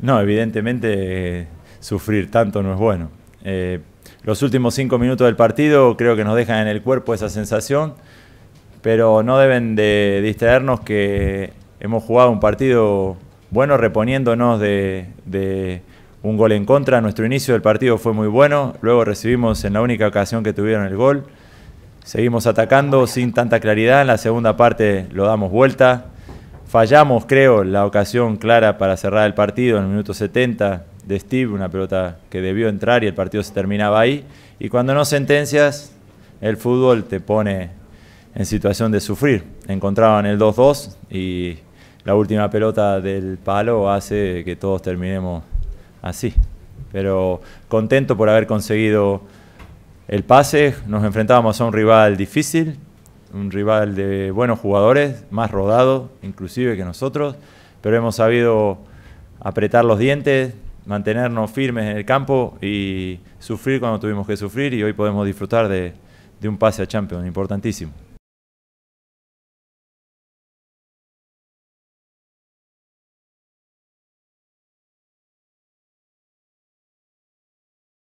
No, evidentemente eh, sufrir tanto no es bueno. Eh, los últimos cinco minutos del partido creo que nos dejan en el cuerpo esa sensación, pero no deben de distraernos que hemos jugado un partido bueno reponiéndonos de, de un gol en contra. Nuestro inicio del partido fue muy bueno, luego recibimos en la única ocasión que tuvieron el gol. Seguimos atacando sin tanta claridad, en la segunda parte lo damos vuelta Fallamos, creo, la ocasión clara para cerrar el partido en el minuto 70 de Steve, una pelota que debió entrar y el partido se terminaba ahí. Y cuando no sentencias, el fútbol te pone en situación de sufrir. Encontraban el 2-2 y la última pelota del palo hace que todos terminemos así. Pero contento por haber conseguido el pase, nos enfrentábamos a un rival difícil, un rival de buenos jugadores, más rodado inclusive que nosotros, pero hemos sabido apretar los dientes, mantenernos firmes en el campo y sufrir cuando tuvimos que sufrir y hoy podemos disfrutar de, de un pase a Champions, importantísimo.